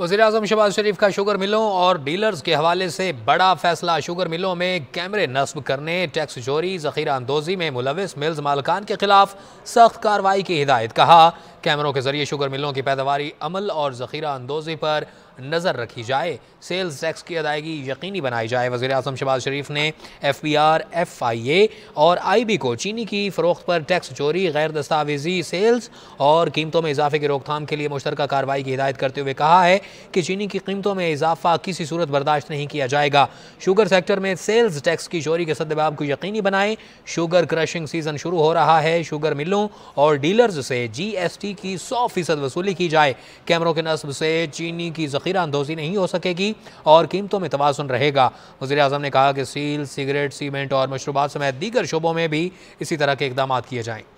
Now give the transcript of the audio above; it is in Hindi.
वजी अजम शबाज शरीफ का शुगर मिलों और डीलर्स के हवाले से बड़ा फैसला शुगर मिलों में कैमरे नस्ब करने टैक्स चोरी जखीरा अंदोजी में मुलविस मिल्स मालकान के खिलाफ सख्त कार्रवाई की हिदायत कहा कैमरों के जरिए शुगर मिलों की पैदावार अमल और जखीरा अंदोजी पर नज़र रखी जाए सेल्स टैक्स की अदायगी यकीनी बनाई जाए वज़ी अजम शबाज़ शरीफ ने F P R F I A और आई बी को चीनी की फ़रोख्त पर टैक्स चोरी गैर दस्तावेजी सेल्स और कीमतों में इजाफे की रोकथाम के लिए मुश्तर कार्रवाई की हिदायत करते हुए कहा है कि चीनी की कीमतों में इजाफा किसी सूरत बर्दाश्त नहीं किया जाएगा शुगर सेक्टर में सेल्स टैक्स की चोरी के सदबाब को यकीनी बनाएं शुगर क्रशिंग सीज़न शुरू हो रहा है शुगर मिलों और डीलर्स से जी एस टी की सौ फीसद वसूली की जाए कैमरों के नस्ब से चीनी की जख्म जखीरा अंदोजी नहीं हो सकेगी और कीमतों में तोज़ुन रहेगा वजी अजम ने कहा कि सील सिगरेट सीमेंट और मशरूबात समेत दीगर शोबों में भी इसी तरह के इकदाम किए जाएँ